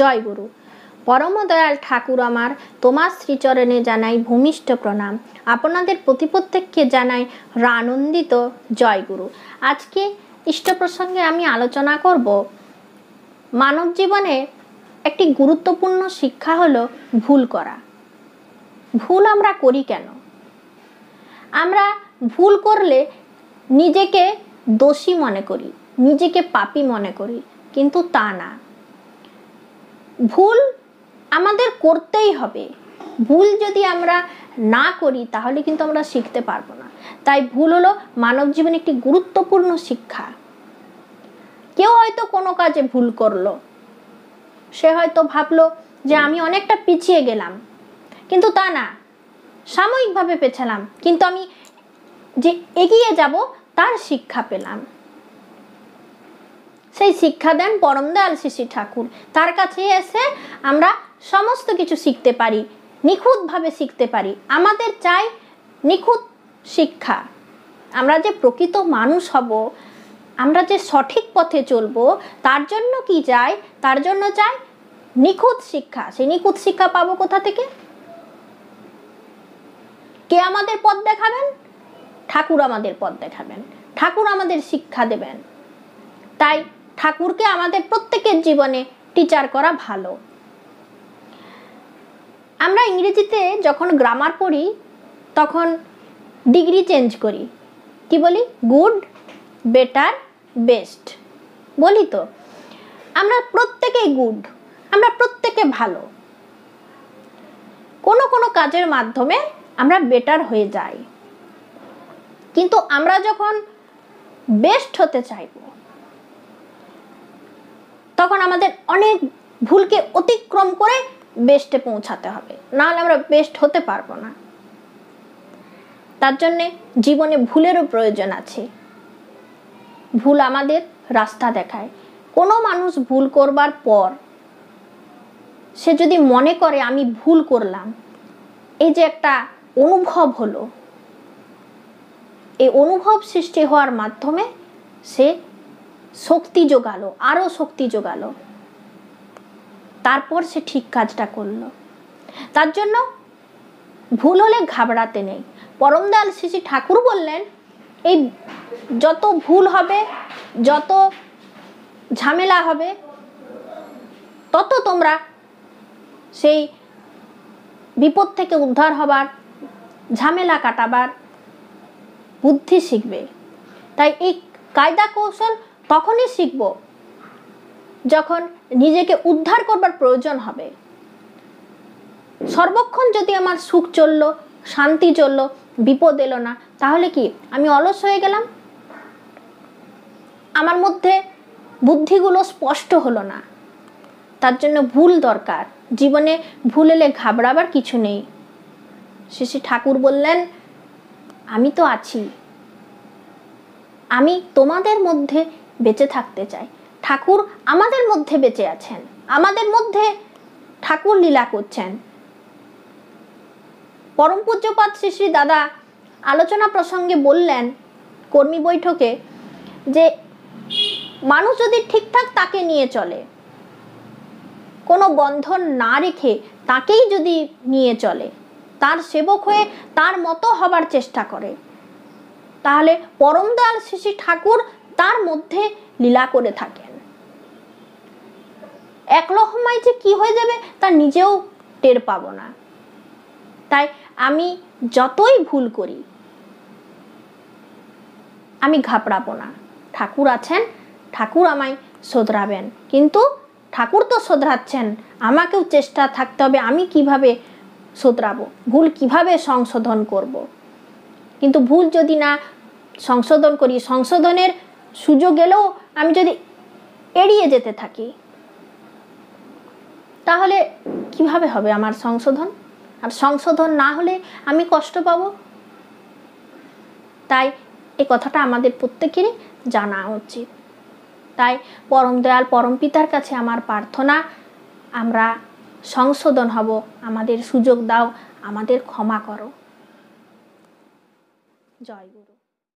জয় গুরু পরমদয়াল ঠাকুর আমার তোমার শ্রীচরণে জানাই ভূমিষ্ঠ প্রণাম আপনাদের প্রতি প্রত্যেককে জানাই রানন্দিত জয়গুরু আজকে ইষ্ট প্রসঙ্গে আমি আলোচনা করব মানব জীবনে একটি গুরুত্বপূর্ণ শিক্ষা হলো ভুল করা ভুল আমরা করি কেন আমরা ভুল করলে নিজেকে দোষী মনে করি নিজেকে পাপি মনে করি কিন্তু তা না ভুল আমাদের করতেই হবে ভুল যদি আমরা না করি তাহলে কিন্তু আমরা শিখতে পারবো না তাই ভুল হলো মানব জীবনে একটি গুরুত্বপূর্ণ শিক্ষা কেউ হয়তো কোনো কাজে ভুল করলো সে হয়তো ভাবলো যে আমি অনেকটা পিছিয়ে গেলাম কিন্তু তা না সাময়িকভাবে পেছালাম কিন্তু আমি যে এগিয়ে যাব তার শিক্ষা পেলাম সেই শিক্ষা দেন পরম দয়াল শ্রী ঠাকুর তার কাছে এসে আমরা সমস্ত কিছু শিখতে পারি নিখুঁতভাবে শিখতে পারি আমাদের চাই নিখুঁত শিক্ষা আমরা যে প্রকৃত মানুষ হব আমরা যে সঠিক পথে চলব তার জন্য কি চাই তার জন্য চাই নিখুঁত শিক্ষা সেই নিখুঁত শিক্ষা পাবো কোথা থেকে কে আমাদের পথ দেখাবেন ঠাকুর আমাদের পথ দেখাবেন ঠাকুর আমাদের শিক্ষা দেবেন তাই ঠাকুরকে আমাদের প্রত্যেকের জীবনে টিচার করা ভালো আমরা ইংরেজিতে যখন গ্রামার পড়ি তখন ডিগ্রি চেঞ্জ করি কি বলি গুড বেটার বেস্ট বলি তো আমরা প্রত্যেকেই গুড আমরা প্রত্যেকে ভালো কোনো কোনো কাজের মাধ্যমে আমরা বেটার হয়ে যাই কিন্তু আমরা যখন বেস্ট হতে চাইব তখন আমাদের অনেক ভুলকে অতিক্রম করে বেস্টে পৌঁছাতে হবে নাহলে আমরা বেস্ট হতে পারবো না তার জন্যে জীবনে ভুলেরও প্রয়োজন আছে ভুল আমাদের রাস্তা দেখায় কোনো মানুষ ভুল করবার পর সে যদি মনে করে আমি ভুল করলাম এই যে একটা অনুভব হলো এই অনুভব সৃষ্টি হওয়ার মাধ্যমে সে শক্তি জোগালো আরও শক্তি জোগালো তারপর সে ঠিক কাজটা করলো তার জন্য ভুল হলে ঘাবড়াতে নেই পরমদয়াল শ্রী ঠাকুর বললেন এই যত ভুল হবে যত ঝামেলা হবে তত তোমরা সেই বিপদ থেকে উদ্ধার হবার ঝামেলা কাটাবার বুদ্ধি শিখবে তাই এই কায়দা কৌশল তখনই শিখব যখন নিজেকে উদ্ধার করবার প্রয়োজন হবে সর্বক্ষণ যদি আমার সুখ চলল শান্তি চলল বিপদ এলো না তাহলে কি আমি অলস হয়ে গেলাম আমার মধ্যে বুদ্ধিগুলো স্পষ্ট হলো না তার জন্য ভুল দরকার জীবনে ভুল এলে ঘাবড়াবার কিছু নেই শ্রী ঠাকুর বললেন আমি তো আছি আমি তোমাদের মধ্যে বেঁচে থাকতে চাই ঠাকুর আমাদের মধ্যে বেঁচে আছেন আমাদের মধ্যে ঠাকুর লীলা করছেন পরম পূজ্যপাত শ্রী শ্রী দাদা আলোচনা প্রসঙ্গে বললেন কর্মী বৈঠকে যে মানুষ যদি ঠিকঠাক তাকে নিয়ে চলে কোনো বন্ধন না রেখে তাকেই যদি নিয়ে চলে তার সেবক হয়ে তার মতো হবার চেষ্টা করে তাহলে পরমদয়াল শ্রী ঠাকুর তার মধ্যে লীলা করে থাকেন একরকমায় যে কি হয়ে যাবে তা নিজেও টের পাব না তাই আমি যতই ভুল করি আমি ঘাবড়াবো না ঠাকুর আছেন ঠাকুর আমায় শোধরাবেন কিন্তু ঠাকুর তো শোধরাচ্ছেন আমাকেও চেষ্টা থাকতে হবে আমি কিভাবে শোধরাবো ভুল কিভাবে সংশোধন করব। কিন্তু ভুল যদি না সংশোধন করি সংশোধনের সুযোগ এলেও আমি যদি এড়িয়ে যেতে থাকি তাহলে কিভাবে হবে আমার সংশোধন আর সংশোধন না হলে আমি কষ্ট পাব তাই এ কথাটা আমাদের প্রত্যেকেরই জানা উচিত তাই পরম দয়াল পরম পিতার কাছে আমার প্রার্থনা আমরা সংশোধন হব আমাদের সুযোগ দাও আমাদের ক্ষমা করো জয় গুরু